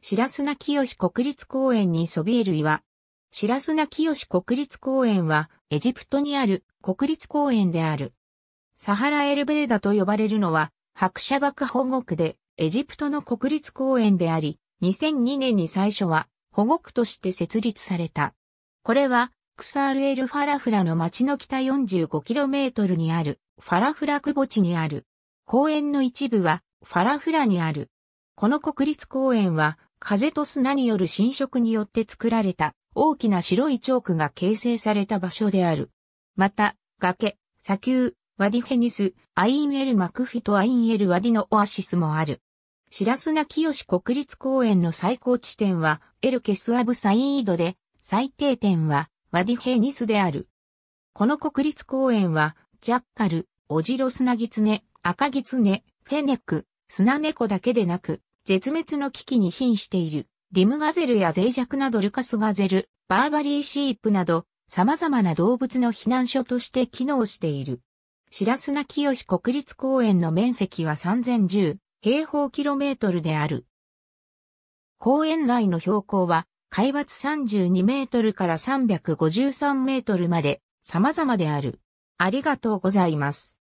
白砂清国立公園にそびえる岩。白砂清国立公園は、エジプトにある国立公園である。サハラエルベーダと呼ばれるのは、白砂漠保護区で、エジプトの国立公園であり、2002年に最初は保護区として設立された。これは、クサールエル・ファラフラの町の北 45km にある、ファラフラ区墓地にある。公園の一部は、ファラフラにある。この国立公園は、風と砂による侵食によって作られた大きな白いチョークが形成された場所である。また、崖、砂丘、ワディヘニス、アインエル・マクフィとアインエル・ワディのオアシスもある。白砂清国立公園の最高地点はエルケス・アブ・サイン・イドで、最低点はワディヘニスである。この国立公園は、ジャッカル、オジロスナギツネ、アカギツネ、フェネック、スナネコだけでなく、絶滅の危機に瀕している、リムガゼルや脆弱なドルカスガゼル、バーバリーシープなど、様々な動物の避難所として機能している。白砂清国立公園の面積は3010平方キロメートルである。公園内の標高は、海抜32メートルから353メートルまで様々である。ありがとうございます。